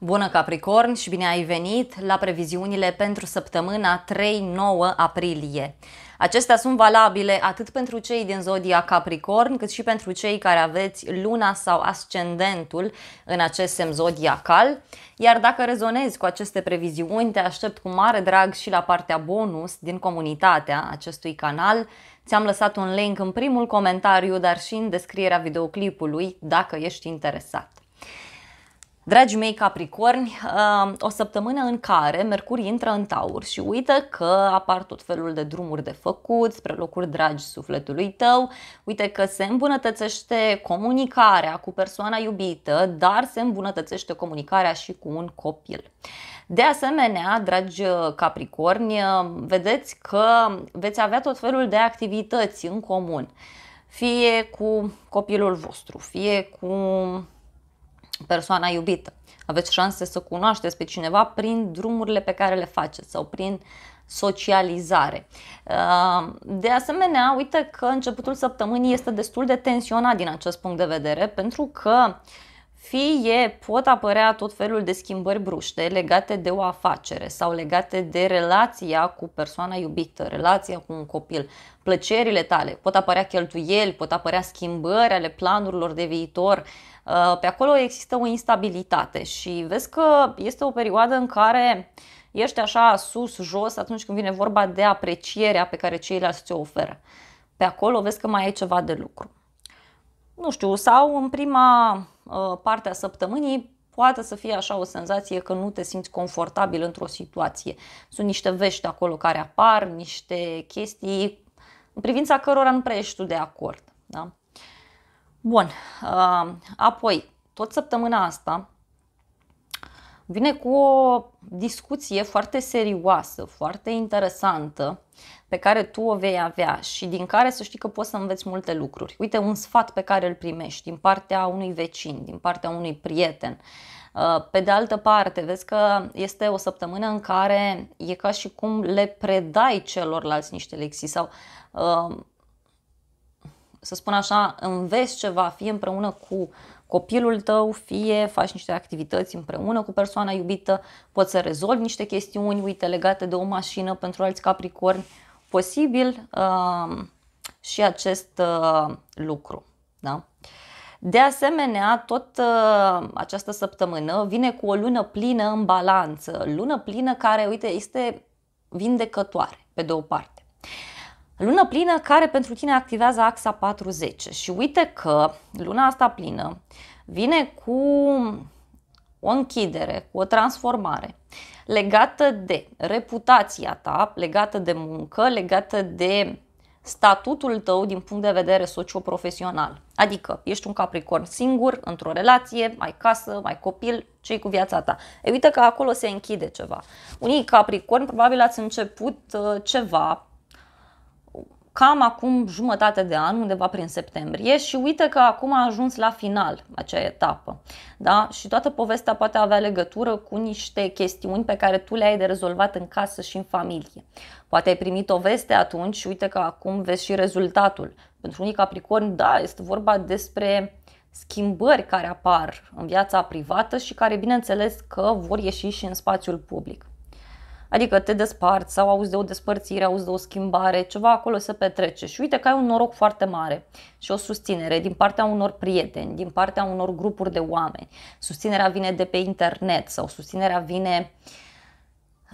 Bună Capricorn și bine ai venit la previziunile pentru săptămâna 3-9 aprilie. Acestea sunt valabile atât pentru cei din zodia Capricorn, cât și pentru cei care aveți luna sau ascendentul în acest semn zodiacal. Iar dacă rezonezi cu aceste previziuni, te aștept cu mare drag și la partea bonus din comunitatea acestui canal. Ți-am lăsat un link în primul comentariu, dar și în descrierea videoclipului, dacă ești interesat. Dragii mei capricorni, uh, o săptămână în care Mercur intră în taur și uită că apar tot felul de drumuri de făcut spre locuri dragi sufletului tău, uite că se îmbunătățește comunicarea cu persoana iubită, dar se îmbunătățește comunicarea și cu un copil. De asemenea, dragi capricorni, vedeți că veți avea tot felul de activități în comun, fie cu copilul vostru, fie cu persoana iubită. Aveți șanse să cunoașteți pe cineva prin drumurile pe care le faceți sau prin socializare. Uh, de asemenea, uite că începutul săptămânii este destul de tensionat din acest punct de vedere, pentru că uh, fie pot apărea tot felul de schimbări bruște legate de o afacere sau legate de relația cu persoana iubită, relația cu un copil, plăcerile tale, pot apărea cheltuieli, pot apărea schimbări ale planurilor de viitor. Uh, pe acolo există o instabilitate și vezi că este o perioadă în care ești așa sus, jos atunci când vine vorba de aprecierea pe care ceilalți ți-o oferă. Pe acolo vezi că mai e ceva de lucru nu știu, sau în prima uh, parte a săptămânii poate să fie așa o senzație că nu te simți confortabil într-o situație. Sunt niște vești acolo care apar, niște chestii în privința cărora nu prea ești tu de acord. Da? Bun, uh, apoi, tot săptămâna asta, vine cu o discuție foarte serioasă, foarte interesantă, pe care tu o vei avea și din care să știi că poți să înveți multe lucruri. Uite, un sfat pe care îl primești din partea unui vecin, din partea unui prieten. Uh, pe de altă parte, vezi că este o săptămână în care e ca și cum le predai celorlalți niște lecții sau uh, să spun așa, înveți ceva, fie împreună cu copilul tău, fie faci niște activități împreună cu persoana iubită, poți să rezolvi niște chestiuni, uite, legate de o mașină pentru alți capricorni, posibil uh, și acest uh, lucru. Da? De asemenea, tot uh, această săptămână vine cu o lună plină în balanță, lună plină care, uite, este vindecătoare, pe de o parte. Lună plină care pentru tine activează axa 410 și uite că luna asta plină vine cu o închidere, cu o transformare legată de reputația ta, legată de muncă, legată de statutul tău din punct de vedere socioprofesional. Adică ești un capricorn singur, într-o relație, mai casă, mai copil, ce cu viața ta? E uite că acolo se închide ceva. Unii capricorn probabil ați început uh, ceva cam acum jumătate de an, undeva prin septembrie și uite că acum a ajuns la final acea etapă. Da? Și toată povestea poate avea legătură cu niște chestiuni pe care tu le-ai de rezolvat în casă și în familie. Poate ai primit o veste atunci și uite că acum vezi și rezultatul. Pentru unii capricorni, da, este vorba despre schimbări care apar în viața privată și care bineînțeles că vor ieși și în spațiul public. Adică te desparți sau auzi de o despărțire, auzi de o schimbare, ceva acolo se petrece și uite că ai un noroc foarte mare și o susținere din partea unor prieteni, din partea unor grupuri de oameni. Susținerea vine de pe internet sau susținerea vine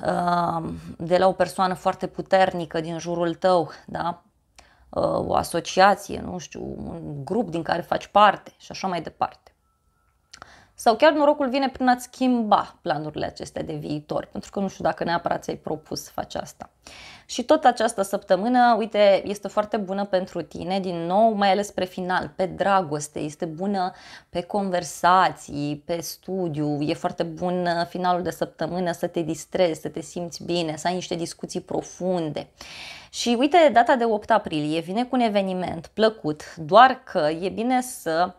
uh, de la o persoană foarte puternică din jurul tău, da? Uh, o asociație, nu știu, un grup din care faci parte și așa mai departe. Sau chiar norocul vine prin a-ți schimba planurile acestea de viitor, pentru că nu știu dacă neapărat ți-ai propus să faci asta. Și tot această săptămână, uite, este foarte bună pentru tine, din nou, mai ales spre final, pe dragoste, este bună pe conversații, pe studiu, e foarte bun uh, finalul de săptămână să te distrezi, să te simți bine, să ai niște discuții profunde. Și uite, data de 8 aprilie vine cu un eveniment plăcut, doar că e bine să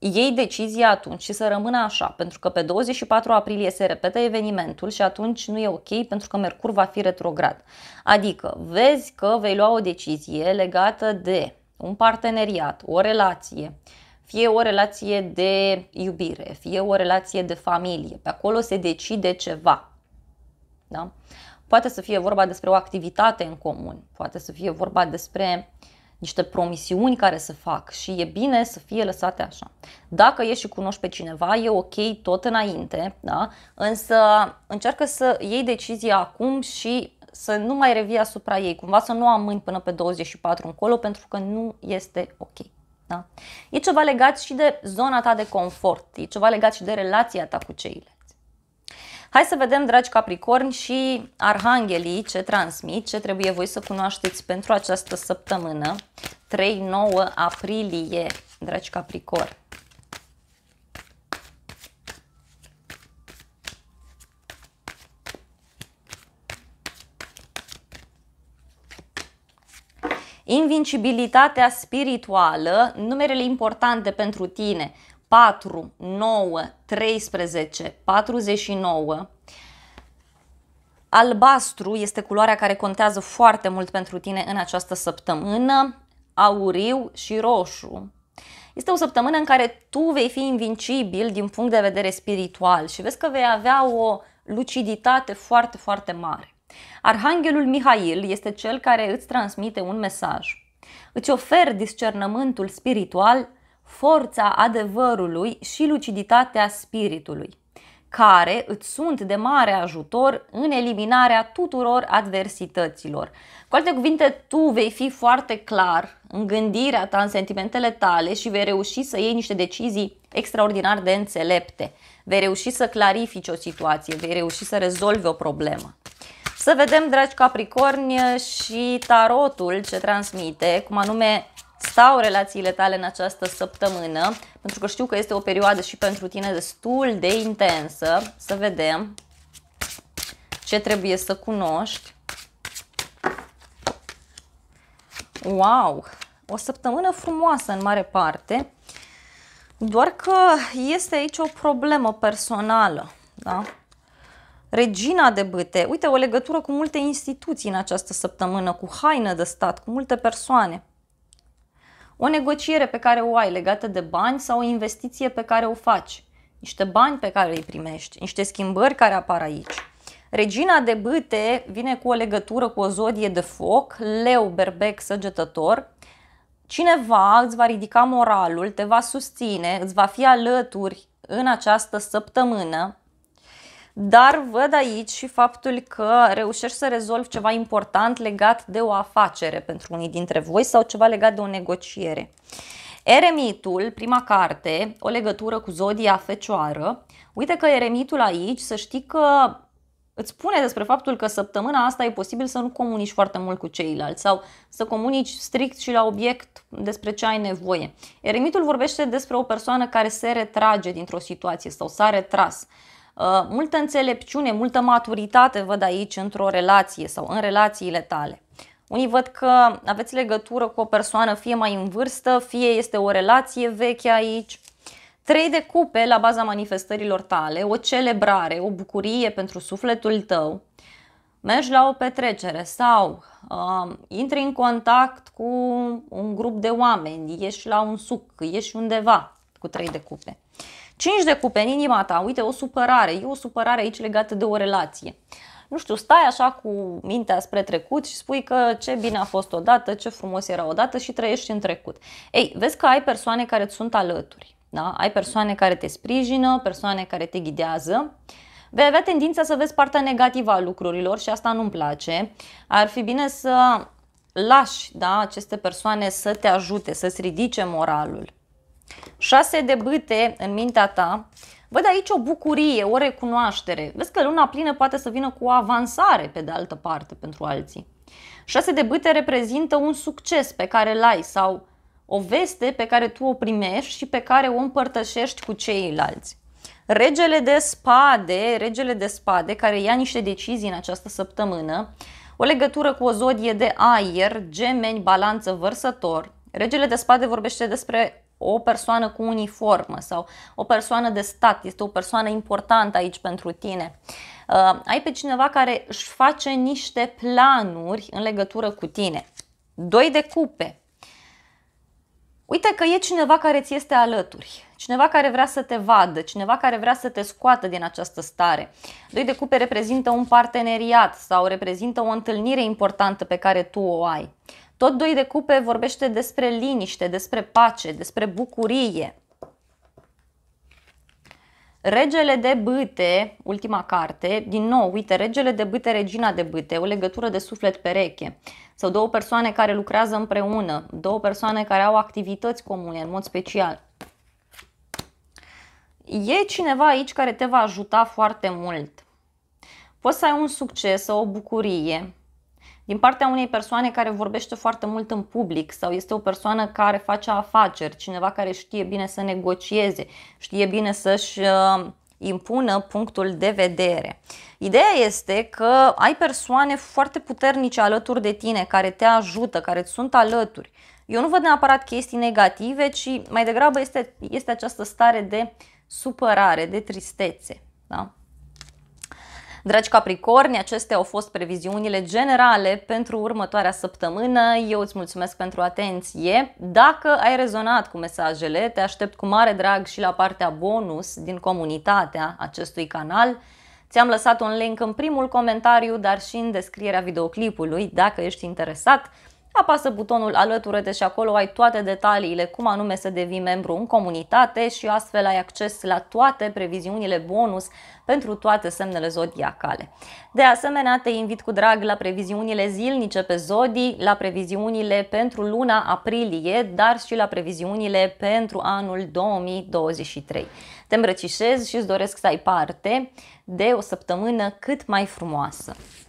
iei decizia atunci și să rămână așa, pentru că pe 24 aprilie se repetă evenimentul și atunci nu e ok pentru că Mercur va fi retrograd. Adică vezi că vei lua o decizie legată de un parteneriat, o relație, fie o relație de iubire, fie o relație de familie. Pe acolo se decide ceva. Da? Poate să fie vorba despre o activitate în comun, poate să fie vorba despre uh, niște promisiuni care se fac și e bine să fie lăsate așa. Dacă ești și cunoști pe cineva, e ok tot înainte, da? însă încearcă să iei decizia acum și să nu mai revii asupra ei, cumva să nu amâni până pe 24 încolo pentru că nu este ok. Da? E ceva legat și de zona ta de confort, e ceva legat și de relația ta cu ceilalți. Hai să vedem, dragi Capricorni, și arhanghelii ce transmit, ce trebuie voi să cunoașteți pentru această săptămână, 3-9 aprilie, dragi Capricorni. Invincibilitatea spirituală, numerele importante pentru tine, 4, 9, 13, 49. Albastru este culoarea care contează foarte mult pentru tine în această săptămână, auriu și roșu. Este o săptămână în care tu vei fi invincibil din punct de vedere spiritual și vezi că vei avea o luciditate foarte, foarte mare. Arhanghelul Mihail este cel care îți transmite un mesaj. Îți ofer discernământul spiritual forța adevărului și luciditatea spiritului, care îți sunt de mare ajutor în eliminarea tuturor adversităților. Cu alte cuvinte, tu vei fi foarte clar în gândirea ta, în sentimentele tale și vei reuși să iei niște decizii extraordinar de înțelepte. Vei reuși să clarifici o situație, vei reuși să rezolvi o problemă. Să vedem, dragi Capricorni, și tarotul ce transmite, cum anume stau relațiile tale în această săptămână, pentru că știu că este o perioadă și pentru tine destul de intensă. Să vedem ce trebuie să cunoști. Wow! O săptămână frumoasă în mare parte, doar că este aici o problemă personală, da? Regina de băte. uite, o legătură cu multe instituții în această săptămână, cu haină de stat, cu multe persoane o negociere pe care o ai legată de bani sau o investiție pe care o faci, niște bani pe care îi primești, niște schimbări care apar aici. Regina de bâte vine cu o legătură cu o zodie de foc, leu, berbec, săgetător. Cineva îți va ridica moralul, te va susține, îți va fi alături în această săptămână, dar văd aici și faptul că reușești să rezolvi ceva important legat de o afacere pentru unii dintre voi sau ceva legat de o negociere. Eremitul, prima carte, o legătură cu zodia fecioară. Uite că eremitul aici, să știi că îți spune despre faptul că săptămâna asta e posibil să nu comunici foarte mult cu ceilalți sau să comunici strict și la obiect despre ce ai nevoie. Eremitul vorbește despre o persoană care se retrage dintr-o situație sau s-a retras. Uh, multă înțelepciune, multă maturitate văd aici într-o relație sau în relațiile tale. Unii văd că aveți legătură cu o persoană fie mai în vârstă, fie este o relație veche aici. Trei de cupe la baza manifestărilor tale, o celebrare, o bucurie pentru sufletul tău. Mergi la o petrecere sau uh, intri în contact cu un grup de oameni, ieși la un suc, ieși undeva cu trei de cupe. 5 de cupe în inima ta, uite, o supărare, e o supărare aici legată de o relație. Nu știu, stai așa cu mintea spre trecut și spui că ce bine a fost odată, ce frumos era odată și trăiești în trecut. Ei, vezi că ai persoane care îți sunt alături, da? ai persoane care te sprijină, persoane care te ghidează, vei avea tendința să vezi partea negativă a lucrurilor și asta nu-mi place. Ar fi bine să lași da, aceste persoane să te ajute, să-ți ridice moralul. Șase de bâte în mintea ta. Văd aici o bucurie, o recunoaștere. Vezi că luna plină poate să vină cu o avansare pe de altă parte pentru alții. Șase de bâte reprezintă un succes pe care îl ai sau o veste pe care tu o primești și pe care o împărtășești cu ceilalți. Regele de spade, regele de spade care ia niște decizii în această săptămână, o legătură cu o zodie de aer, gemeni, balanță, vărsător. Regele de spade vorbește despre o persoană cu uniformă sau o persoană de stat este o persoană importantă aici pentru tine. Uh, ai pe cineva care își face niște planuri în legătură cu tine. Doi de cupe. Uite că e cineva care ți este alături, cineva care vrea să te vadă, cineva care vrea să te scoată din această stare. Doi de cupe reprezintă un parteneriat sau reprezintă o întâlnire importantă pe care tu o ai. Tot doi de cupe vorbește despre liniște, despre pace, despre bucurie. Regele de bâte, ultima carte, din nou, uite, regele de bâte, regina de bâte, o legătură de suflet pereche. Sau două persoane care lucrează împreună, două persoane care au activități comune, în mod special. E cineva aici care te va ajuta foarte mult. Poți să ai un succes, o bucurie, din partea unei persoane care vorbește foarte mult în public sau este o persoană care face afaceri, cineva care știe bine să negocieze, știe bine să-și uh, impună punctul de vedere. Ideea este că ai persoane foarte puternice alături de tine care te ajută, care îți sunt alături. Eu nu văd neapărat chestii negative, ci mai degrabă este, este această stare de supărare, de tristețe. Da? Dragi Capricorni, acestea au fost previziunile generale pentru următoarea săptămână. Eu îți mulțumesc pentru atenție. Dacă ai rezonat cu mesajele, te aștept cu mare drag și la partea bonus din comunitatea acestui canal. Ți-am lăsat un link în primul comentariu, dar și în descrierea videoclipului, dacă ești interesat apasă butonul alături de și acolo ai toate detaliile, cum anume să devii membru în comunitate și astfel ai acces la toate previziunile bonus pentru toate semnele zodiacale. De asemenea, te invit cu drag la previziunile zilnice pe zodi, la previziunile pentru luna aprilie, dar și la previziunile pentru anul 2023. Te îmbrăcișez și îți doresc să ai parte de o săptămână cât mai frumoasă.